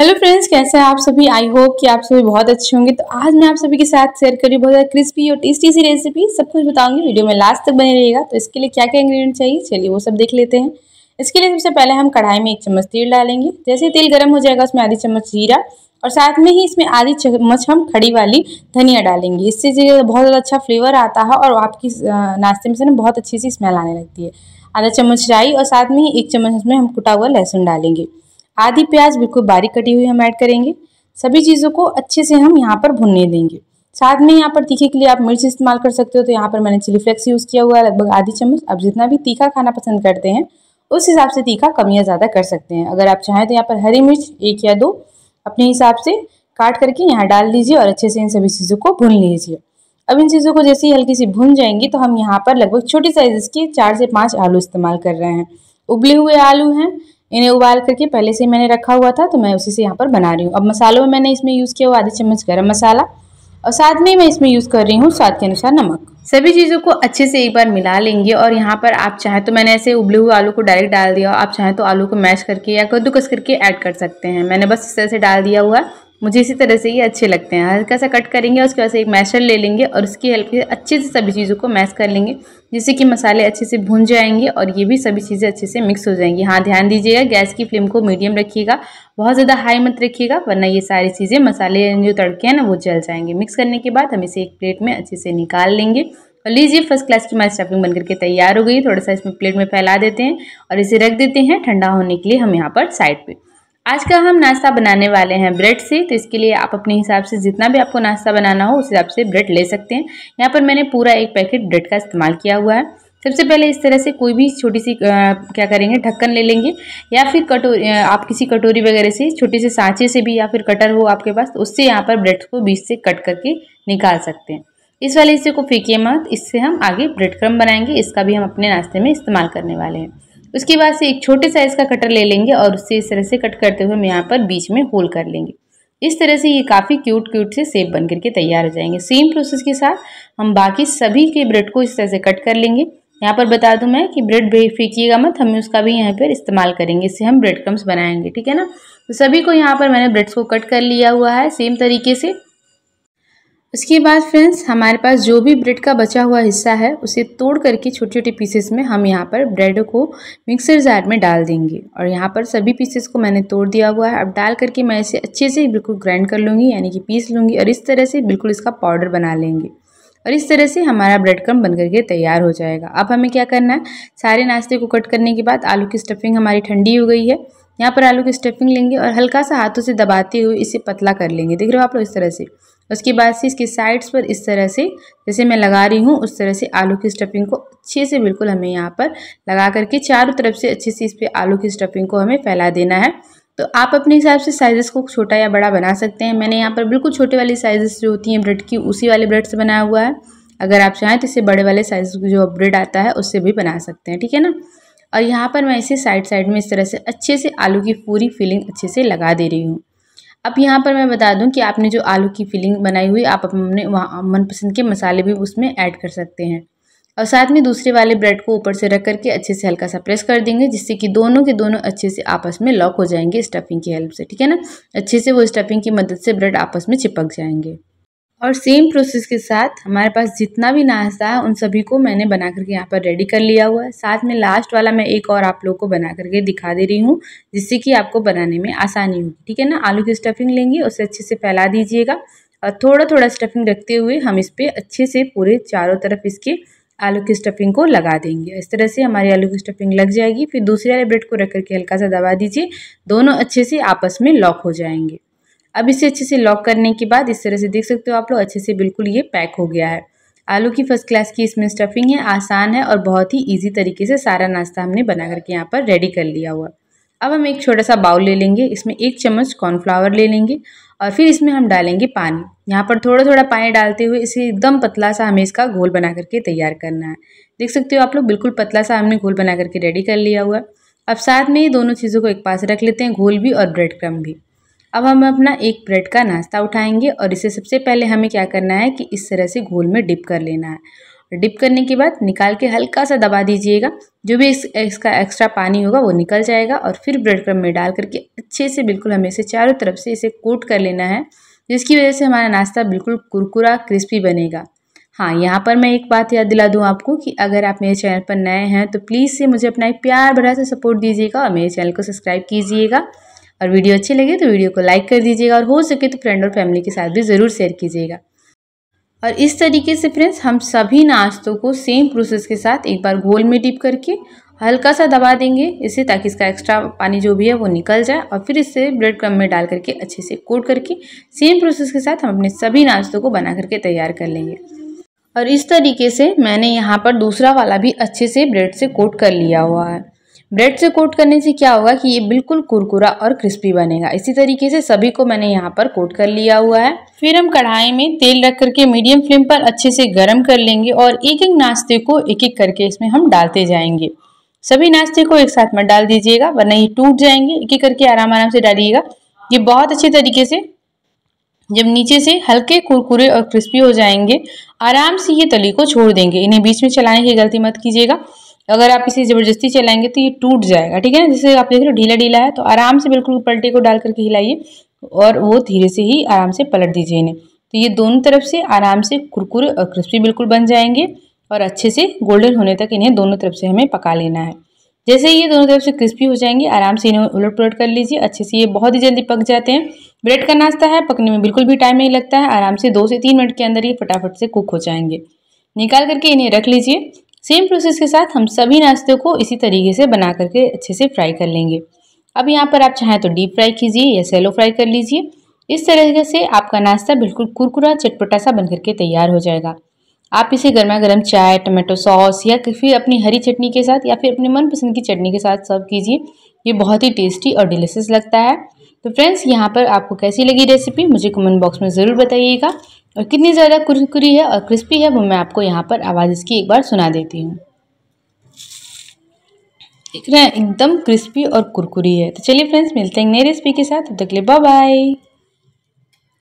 hello friends कैसे हैं आप सभी आई होप कि आप सभी बहुत अच्छे होंगे तो आज मैं आप सभी के साथ शेयर करी बहुत ज़्यादा क्रिस्पी और टेस्टी सी रेसिपी सब कुछ बताऊंगी वीडियो में लास्ट तक बने रहिएगा तो इसके लिए क्या क्या इंग्रेडिएंट चाहिए चलिए वो सब देख लेते हैं इसके लिए सबसे पहले हम कढ़ाई में एक चम्मच तेल डालेंगे जैसे तेल गर्म हो जाएगा उसमें आधी चम्मच जीरा और साथ में ही इसमें आधी चम्मच हम खड़ी वाली धनिया डालेंगे इससे बहुत ज़्यादा अच्छा फ्लेवर आता है और आपकी नाश्ते में से ना बहुत अच्छी सी स्मेल आने लगती है आधा चम्मच राई और साथ में ही एक चम्मच उसमें हम कुटा हुआ लहसुन डालेंगे आधी प्याज बिल्कुल बारीक कटी हुई हम ऐड करेंगे सभी चीज़ों को अच्छे से हम यहाँ पर भुनने देंगे साथ में यहाँ पर तीखे के लिए आप मिर्च इस्तेमाल कर सकते हो तो यहाँ पर मैंने चिली फ्लेक्स यूज़ किया हुआ है लगभग आधी चम्मच आप जितना भी तीखा खाना पसंद करते हैं उस हिसाब से तीखा कम या ज़्यादा कर सकते हैं अगर आप चाहें तो यहाँ पर हरी मिर्च एक या दो अपने हिसाब से काट करके यहाँ डाल दीजिए और अच्छे से इन सभी चीज़ों को भून लीजिए अब इन चीज़ों को जैसे ही हल्की सी भून जाएंगी तो हम यहाँ पर लगभग छोटे साइज़ के चार से पाँच आलू इस्तेमाल कर रहे हैं उबले हुए आलू हैं इन्हें उबाल करके पहले से मैंने रखा हुआ था तो मैं उसी से यहाँ पर बना रही हूँ अब मसालों में मैंने इसमें यूज़ किया हुआ आधे चम्मच गर्म मसाला और साथ में मैं इसमें यूज़ कर रही हूँ स्वाद के अनुसार नमक सभी चीज़ों को अच्छे से एक बार मिला लेंगे और यहाँ पर आप चाहे तो मैंने ऐसे उबले हुए आलू को डायरेक्ट डाल दिया आप चाहे तो आलू को मैश करके या कद्दूकस करके ऐड कर सकते हैं मैंने बस इस तरह से डाल दिया हुआ मुझे इसी तरह से ये अच्छे लगते हैं हल्का सा कट करेंगे उसके बाद से एक मैशर ले लेंगे और उसकी हेल्प से अच्छे से सभी चीज़ों को मैश कर लेंगे जिससे कि मसाले अच्छे से भून जाएंगे और ये भी सभी चीज़ें अच्छे से मिक्स हो जाएंगी हाँ ध्यान दीजिएगा गैस की फ्लेम को मीडियम रखिएगा बहुत ज़्यादा हाई मत रखिएगा वरना ये सारी चीज़ें मसाले जो तड़के हैं ना वो जल जाएंगे मिक्स करने के बाद हम इसे एक प्लेट में अच्छे से निकाल लेंगे और लीजिए फर्स्ट क्लास की हमारी स्टफिंग बनकर के तैयार हो गई थोड़ा सा इसमें प्लेट में फैला देते हैं और इसे रख देते हैं ठंडा होने के लिए हम यहाँ पर साइड पर आज का हम नाश्ता बनाने वाले हैं ब्रेड से तो इसके लिए आप अपने हिसाब से जितना भी आपको नाश्ता बनाना हो उस हिसाब से ब्रेड ले सकते हैं यहाँ पर मैंने पूरा एक पैकेट ब्रेड का इस्तेमाल किया हुआ है सबसे पहले इस तरह से कोई भी छोटी सी आ, क्या करेंगे ढक्कन ले लेंगे या फिर कटोरी आप किसी कटोरी वगैरह से छोटे से सांचे से भी या फिर कटर हो आपके पास तो उससे यहाँ पर ब्रेड को बीच से कट करके निकाल सकते हैं इस वाले हिस्से को फेंकिए मत इससे हम आगे ब्रेड क्रम बनाएंगे इसका भी हम अपने नाश्ते में इस्तेमाल करने वाले हैं उसके बाद से एक छोटे साइज का कटर ले लेंगे और उससे इस तरह से कट करते हुए हम यहाँ पर बीच में होल कर लेंगे इस तरह से ये काफ़ी क्यूट क्यूट से सेप बन करके तैयार हो जाएंगे सेम प्रोसेस के साथ हम बाकी सभी के ब्रेड को इस तरह से कट कर लेंगे यहाँ पर बता दूँ मैं कि ब्रेड भी मत हम उसका भी यहाँ पर इस्तेमाल करेंगे इससे हम ब्रेड क्रम्स बनाएंगे ठीक है ना तो सभी को यहाँ पर मैंने ब्रेड्स को कट कर लिया हुआ है सेम तरीके से उसके बाद फ्रेंड्स हमारे पास जो भी ब्रेड का बचा हुआ हिस्सा है उसे तोड़ करके छोटे छोटे पीसेस में हम यहाँ पर ब्रेड को मिक्सर जार में डाल देंगे और यहाँ पर सभी पीसेस को मैंने तोड़ दिया हुआ है अब डाल करके मैं इसे अच्छे से बिल्कुल ग्राइंड कर लूँगी यानी कि पीस लूँगी और इस तरह से बिल्कुल इसका पाउडर बना लेंगे और इस तरह से हमारा ब्रेड क्रम बन करके तैयार हो जाएगा अब हमें क्या करना है सारे नाश्ते को कट करने के बाद आलू की स्टफिंग हमारी ठंडी हो गई है यहाँ पर आलू की स्टफिंग लेंगे और हल्का सा हाथों से दबाते हुए इसे पतला कर लेंगे देख रहे हो आप लोग इस तरह से उसके बाद से इसके साइड्स पर इस तरह से जैसे मैं लगा रही हूँ उस तरह से आलू की स्टफिंग को अच्छे से बिल्कुल हमें यहाँ पर लगा करके चारों तरफ से अच्छे से इस पर आलू की स्टफिंग को हमें फैला देना है तो आप अपने हिसाब से साइज़ेस को छोटा या बड़ा बना सकते हैं मैंने यहाँ पर बिल्कुल छोटे वाली साइज़ेस जो होती हैं ब्रेड की उसी वाले ब्रेड से बनाया हुआ है अगर आप चाहें तो इसे बड़े वाले साइज़ जो ब्रेड आता है उससे भी बना सकते हैं ठीक है ना और यहाँ पर मैं इसे साइड साइड में इस तरह से अच्छे से आलू की पूरी फिलिंग अच्छे से लगा दे रही हूँ अब यहाँ पर मैं बता दूँ कि आपने जो आलू की फिलिंग बनाई हुई आप अपने वहाँ मनपसंद के मसाले भी उसमें ऐड कर सकते हैं और साथ में दूसरे वाले ब्रेड को ऊपर से रख करके अच्छे से हल्का सा प्रेस कर देंगे जिससे कि दोनों के दोनों अच्छे से आपस में लॉक हो जाएंगे स्टफिंग की हेल्प से ठीक है ना अच्छे से वो स्टफिंग की मदद से ब्रेड आपस में चिपक जाएंगे और सेम प्रोसेस के साथ हमारे पास जितना भी नाश्ता है उन सभी को मैंने बना करके यहाँ पर रेडी कर लिया हुआ है साथ में लास्ट वाला मैं एक और आप लोगों को बना करके दिखा दे रही हूँ जिससे कि आपको बनाने में आसानी होगी ठीक है ना आलू की स्टफिंग लेंगे उसे अच्छे से फैला दीजिएगा और थोड़ा थोड़ा स्टफिंग रखते हुए हम इस पर अच्छे से पूरे चारों तरफ इसके आलू की स्टफिंग को लगा देंगे इस तरह से हमारी आलू की स्टफिंग लग जाएगी फिर दूसरे वाले ब्रेड को रख करके हल्का सा दबा दीजिए दोनों अच्छे से आपस में लॉक हो जाएंगे अब इसे अच्छे से लॉक करने के बाद इस तरह से देख सकते हो आप लोग अच्छे से बिल्कुल ये पैक हो गया है आलू की फर्स्ट क्लास की इसमें स्टफिंग है आसान है और बहुत ही ईजी तरीके से सारा नाश्ता हमने बना करके यहाँ पर रेडी कर लिया हुआ अब हम एक छोटा सा बाउल ले लेंगे इसमें एक चम्मच कॉर्नफ्लावर ले लेंगे और फिर इसमें हम डालेंगे पानी यहाँ पर थोड़ा थोड़ा पानी डालते हुए इसे एकदम पतला सा हमें इसका घोल बना करके तैयार करना है देख सकते हो आप लोग बिल्कुल पतला सा हमने घोल बना करके रेडी कर लिया हुआ अब साथ में ही दोनों चीज़ों को एक पास रख लेते हैं घोल भी और ब्रेड क्रम भी अब हम अपना एक ब्रेड का नाश्ता उठाएंगे और इसे सबसे पहले हमें क्या करना है कि इस तरह से घोल में डिप कर लेना है डिप करने के बाद निकाल के हल्का सा दबा दीजिएगा जो भी इस, इसका एक्स्ट्रा पानी होगा वो निकल जाएगा और फिर ब्रेड क्रम में डाल करके अच्छे से बिल्कुल हमें इसे चारों तरफ से इसे कोट कर लेना है जिसकी वजह से हमारा नाश्ता बिल्कुल कुरकुरा क्रिस्पी बनेगा हाँ यहाँ पर मैं एक बात याद दिला दूँ आपको कि अगर आप मेरे चैनल पर नए हैं तो प्लीज़ से मुझे अपना एक प्यार भरा सा सपोर्ट दीजिएगा और मेरे चैनल को सब्सक्राइब कीजिएगा और वीडियो अच्छी लगे तो वीडियो को लाइक कर दीजिएगा और हो सके तो फ्रेंड और फैमिली के साथ भी ज़रूर शेयर कीजिएगा और इस तरीके से फ्रेंड्स हम सभी नाश्तों को सेम प्रोसेस के साथ एक बार घोल में डिप करके हल्का सा दबा देंगे इससे ताकि इसका एक्स्ट्रा पानी जो भी है वो निकल जाए और फिर इसे ब्रेड क्रम में डाल करके अच्छे से कोट करके सेम प्रोसेस के साथ हम अपने सभी नाश्तों को बना करके तैयार कर लेंगे और इस तरीके से मैंने यहाँ पर दूसरा वाला भी अच्छे से ब्रेड से कोट कर लिया हुआ है ब्रेड से कोट करने से क्या होगा कि ये बिल्कुल कुरकुरा और क्रिस्पी बनेगा इसी तरीके से सभी को मैंने यहाँ पर कोट कर लिया हुआ है फिर हम कढ़ाई में तेल रख करके मीडियम फ्लेम पर अच्छे से गर्म कर लेंगे और एक एक नाश्ते को एक एक करके इसमें हम डालते जाएंगे सभी नाश्ते को एक साथ में डाल दीजिएगा वरना ये टूट जाएंगे एक एक करके आराम आराम से डालिएगा ये बहुत अच्छे तरीके से जब नीचे से हल्के कुरकुरे और क्रिस्पी हो जाएंगे आराम से ये तली को छोड़ देंगे इन्हें बीच में चलाने की गलती मत कीजिएगा अगर आप इसे ज़बरदस्ती चलाएंगे तो ये टूट जाएगा ठीक है ना जैसे आप देख रहे हो ढीला ढीला है तो आराम से बिल्कुल पलटे को डाल करके हिलाइए और वो धीरे से ही आराम से पलट दीजिए इन्हें तो ये दोनों तरफ से आराम से कुरकुरे और क्रिस्पी बिल्कुल बन जाएंगे और अच्छे से गोल्डन होने तक इन्हें दोनों तरफ से हमें पका लेना है जैसे ही ये दोनों तरफ से क्रिस्पी हो जाएंगे आराम से इन्हें उलट पुलट कर लीजिए अच्छे से ये बहुत ही जल्दी पक जाते हैं ब्रेड का नाश्ता है पकने में बिल्कुल भी टाइम नहीं लगता है आराम से दो से तीन मिनट के अंदर ये फटाफट से कुक हो जाएंगे निकाल करके इन्हें रख लीजिए सेम प्रोसेस के साथ हम सभी नाश्ते को इसी तरीके से बना करके अच्छे से फ्राई कर लेंगे अब यहाँ पर आप चाहें तो डीप फ्राई कीजिए या सेलो फ्राई कर लीजिए इस तरीके से आपका नाश्ता बिल्कुल कुरकुरा चटपटा सा बन करके तैयार हो जाएगा आप इसे गर्मा गर्म चाय टमाटो सॉस या फिर अपनी हरी चटनी के साथ या फिर अपने मनपसंद की चटनी के साथ सर्व कीजिए ये बहुत ही टेस्टी और डिलीशियस लगता है तो फ्रेंड्स यहाँ पर आपको कैसी लगी रेसिपी मुझे कमेंट बॉक्स में ज़रूर बताइएगा और कितनी ज़्यादा कुरकुरी है और क्रिस्पी है वो मैं आपको यहाँ पर आवाज़ इसकी एक बार सुना देती हूँ देख रहे हैं एकदम क्रिस्पी और कुरकुरी है तो चलिए फ्रेंड्स मिलते हैं नई रेसिपी के साथ तब तक ले बाय